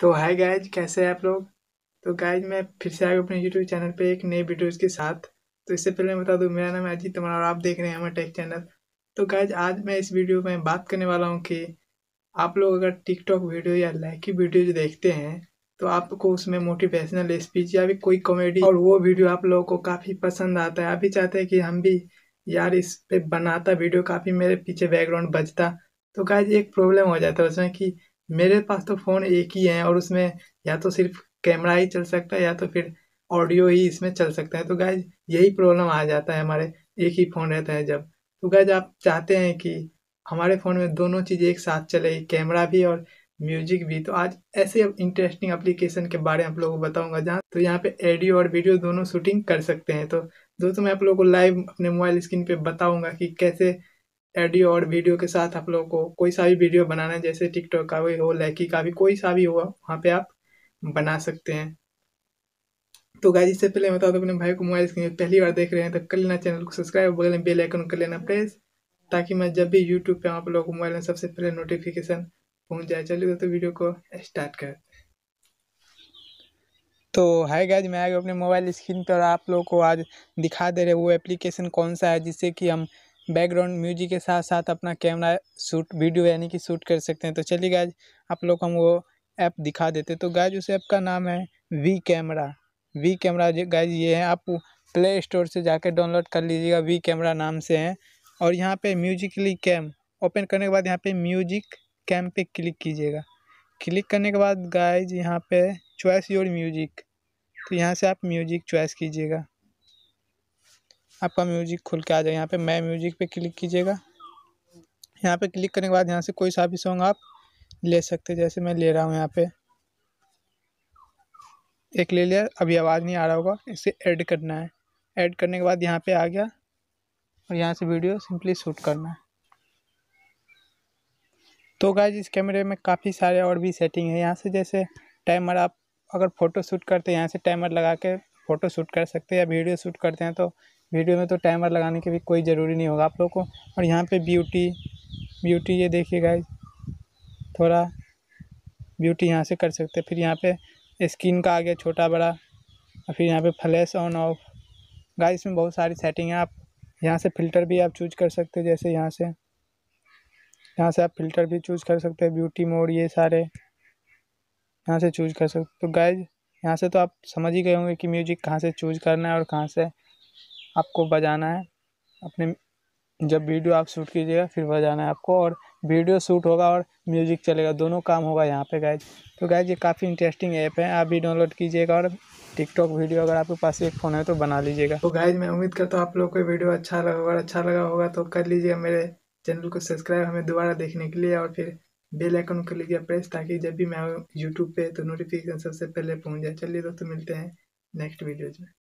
तो hi guys कैसे हैं आप लोग तो गाइज मैं फिर से आगे अपने यूट्यूब चैनल पे एक नई वीडियोस के साथ तो इससे पहले मैं बता दूं मेरा नाम अजीत तुम्हारा और आप देख रहे हैं हमारे टेक चैनल तो गाइज आज मैं इस वीडियो में बात करने वाला हूँ कि आप लोग अगर टिकटॉक वीडियो या लाइकी वीडियोज देखते हैं तो आपको उसमें मोटिवेशनल स्पीच या भी कोई कॉमेडी और वो वीडियो आप लोगों को काफ़ी पसंद आता है आप भी चाहते हैं कि हम भी यार इस पर बनाता वीडियो काफ़ी मेरे पीछे बैकग्राउंड बजता तो गाइज एक प्रॉब्लम हो जाता है उसमें कि मेरे पास तो फ़ोन एक ही है और उसमें या तो सिर्फ कैमरा ही चल सकता है या तो फिर ऑडियो ही इसमें चल सकता है तो गाइज यही प्रॉब्लम आ जाता है हमारे एक ही फ़ोन रहता है जब तो गाइज आप चाहते हैं कि हमारे फ़ोन में दोनों चीज़ें एक साथ चले कैमरा भी और म्यूजिक भी तो आज ऐसे इंटरेस्टिंग एप्लीकेशन के बारे में आप लोगों को बताऊंगा जहाँ तो यहाँ पे एडियो और वीडियो दोनों शूटिंग कर सकते हैं तो दोस्तों मैं आप लोगों को लाइव अपने मोबाइल स्क्रीन पे बताऊंगा कि कैसे ऑडियो और वीडियो के साथ आप लोगों को कोई सा भी वीडियो बनाना है जैसे टिकटॉक का भी हो लैकी का भी कोई सा भी हो वहाँ पे आप बना सकते हैं तो गाइज इससे पहले बता दो अपने भाई को मोबाइल स्क्रीन पहली बार देख रहे हैं तो कर लेना चैनल को सब्सक्राइब बोल लेना बेल आइकन कर लेना प्रेस ताकि मैं जब भी यूट्यूब पर आप लोगों को मोबाइल में सबसे पहले नोटिफिकेशन पहुँच जाए चलिए दोस्तों वीडियो को स्टार्ट कर तो हाय गाइज मैं आ गया अपने मोबाइल स्क्रीन पर आप लोगों को आज दिखा दे रहे वो एप्लीकेशन कौन सा है जिससे कि हम बैकग्राउंड म्यूजिक के साथ साथ अपना कैमरा शूट वीडियो यानी कि शूट कर सकते हैं तो चलिए गाइज आप लोग हम वो ऐप दिखा देते तो गाज उस ऐप का नाम है V camera V camera guys ये है आप प्ले स्टोर से जाकर डाउनलोड कर लीजिएगा वी कैमरा नाम से है और यहाँ पे म्यूजिकली कैम ओपन करने के बाद यहाँ पे म्यूजिक कैम पे क्लिक कीजिएगा क्लिक करने के बाद गाइज यहाँ पे चॉइस योर म्यूजिक तो यहाँ से आप म्यूजिक चॉइस कीजिएगा आपका म्यूजिक खुल के आ जाए यहाँ पे मैं म्यूजिक पे क्लिक कीजिएगा यहाँ पे क्लिक करने के बाद यहाँ से कोई सा भी सॉन्ग आप ले सकते जैसे मैं ले रहा हूँ यहाँ पे एक ले लिया अभी आवाज़ नहीं आ रहा होगा इसे ऐड करना है ऐड करने के बाद यहाँ पे आ गया और यहाँ से वीडियो सिंपली शूट करना है तो गाय इस कैमरे में काफ़ी सारे और भी सेटिंग है यहाँ से जैसे टाइमर आप अगर फ़ोटो शूट करते हैं यहाँ से टाइमर लगा के फ़ोटो शूट कर सकते हैं या वीडियो शूट करते हैं तो वीडियो में तो टाइमर लगाने की भी कोई ज़रूरी नहीं होगा आप लोग को और यहाँ पे ब्यूटी ब्यूटी ये देखिए गाइज थोड़ा ब्यूटी यहाँ से कर सकते फिर यहाँ पे स्किन का आ गया छोटा बड़ा और फिर यहाँ पे फ्लैश ऑन ऑफ गाइज इसमें बहुत सारी सेटिंग है आप यहाँ से फ़िल्टर भी आप चूज कर सकते जैसे यहाँ से यहाँ से आप फ़िल्टर भी चूज कर सकते हैं ब्यूटी मोड ये सारे यहाँ से चूज कर सकते तो गाइज यहाँ से तो आप समझ ही गए होंगे कि म्यूजिक कहाँ से चूज करना है और कहाँ से आपको बजाना है अपने जब वीडियो आप शूट कीजिएगा फिर बजाना है आपको और वीडियो शूट होगा और म्यूजिक चलेगा दोनों काम होगा यहाँ पे गाइज तो गाइज ये काफ़ी इंटरेस्टिंग ऐप है आप भी डाउनलोड कीजिएगा और टिकटॉक वीडियो अगर आपके पास एक फ़ोन है तो बना लीजिएगा तो गाइज मैं उम्मीद करता हूँ आप लोग को वीडियो अच्छा लगा होगा अच्छा लगा होगा तो कर लीजिएगा मेरे चैनल को सब्सक्राइब हमें दोबारा देखने के लिए और फिर बेल आइकन कर लीजिए प्रेस ताकि जब भी मैं यूट्यूब पे तो नोटिफिकेशन सबसे पहले पहुँच जाए चलिए दोस्तों मिलते हैं नेक्स्ट वीडियोज में